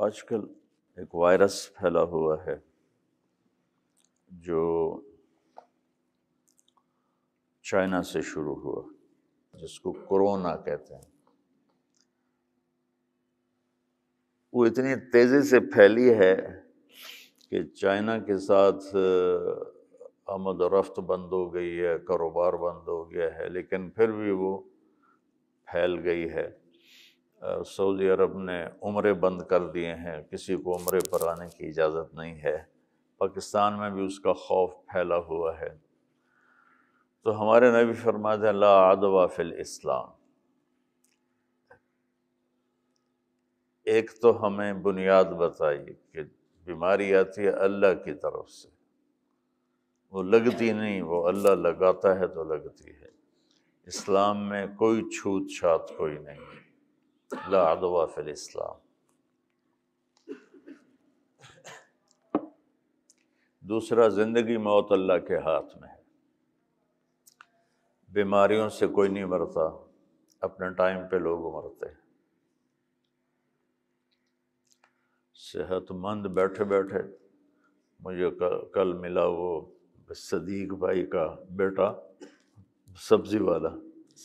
आजकल एक वायरस फैला हुआ है जो चाइना से शुरू हुआ जिसको कोरोना कहते हैं वो इतनी तेज़ी से फैली है कि चाइना के साथ आमद रफ्त बंद हो गई है कारोबार बंद हो गया है लेकिन फिर भी वो फैल गई है सऊदी अरब ने उम्र बंद कर दिए हैं किसी को उम्र पर आने की इजाज़त नहीं है पाकिस्तान में भी उसका खौफ फैला हुआ है तो हमारे नबी फरमाते हैं ला आदवा फिल इस्लाम एक तो हमें बुनियाद बताइए कि बीमारी आती है अल्लाह की तरफ से वो लगती नहीं वो अल्लाह लगाता है तो लगती है इस्लाम में कोई छूत छात कोई नहीं है لا عضو في الإسلام दूसरा ज़िंदगी मौत अल्लाह के हाथ में है बीमारियों से कोई नहीं मरता अपने टाइम पे लोग मरते हैं सेहतमंद बैठे बैठे मुझे कल मिला वो सदीक भाई का बेटा सब्ज़ी वाला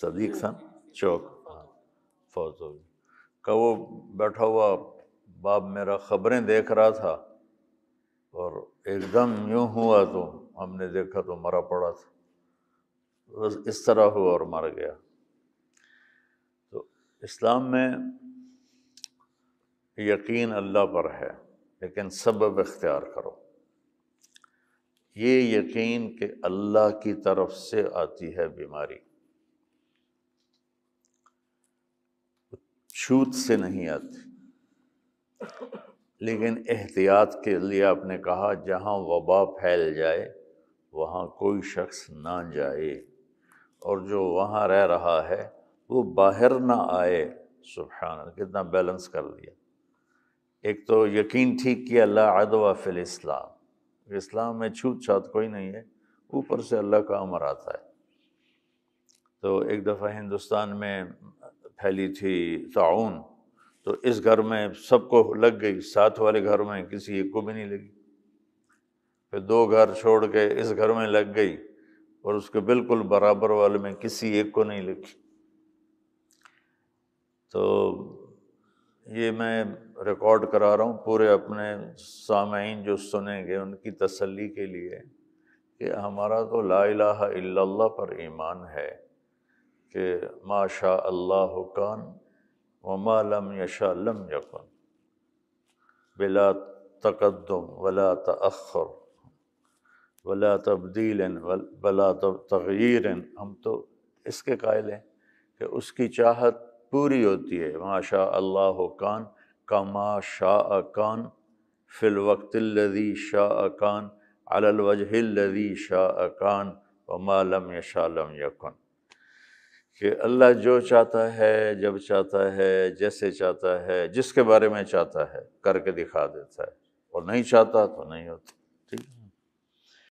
सदीक था चौक हाँ फौज हो गई का वो बैठा हुआ बाप मेरा ख़बरें देख रहा था और एकदम यूँ हुआ तो हमने देखा तो मरा पड़ा था बस इस तरह हुआ और मर गया तो इस्लाम में यकीन अल्लाह पर है लेकिन सबब इख्तियार करो ये यकीन कि अल्लाह की तरफ से आती है बीमारी छूत से नहीं आती लेकिन एहतियात के लिए आपने कहा जहाँ वबा फैल जाए वहाँ कोई शख्स ना जाए और जो वहाँ रह रहा है वो बाहर ना आए सुबहान कितना बैलेंस कर लिया एक तो यकीन ठीक किया अल्लाह अदवा फिल इस्लाम इस्लाम में छूत छात कोई नहीं है ऊपर से अल्लाह का अमर आता है तो एक दफ़ा हिंदुस्तान में फैली थी ताउन तो इस घर में सबको लग गई साथ वाले घर में किसी एक को भी नहीं लगी फिर दो घर छोड़ के इस घर में लग गई और उसके बिल्कुल बराबर वाले में किसी एक को नहीं लगी तो ये मैं रिकॉर्ड करा रहा हूँ पूरे अपने सामीन जो सुनेंगे उनकी तसल्ली के लिए कि हमारा तो ला इलाहा इल्लल्लाह पर ईमान है कि माशा अल्लाह कान व मालम यशा लम यकुन बिला तकदम वला तखर वला तब्दील वला तगीर हम तो इसके कायल हैं कि उसकी चाहत पूरी होती है माशा अल्लाह कान का कमा शाह कान फिल वक्तल्लदी शाह कान अलल वजहल्लदी शाह कान व मालम यशा लम यकन कि अल्लाह जो चाहता है जब चाहता है जैसे चाहता है जिसके बारे में चाहता है करके दिखा देता है और नहीं चाहता तो नहीं होता ठीक है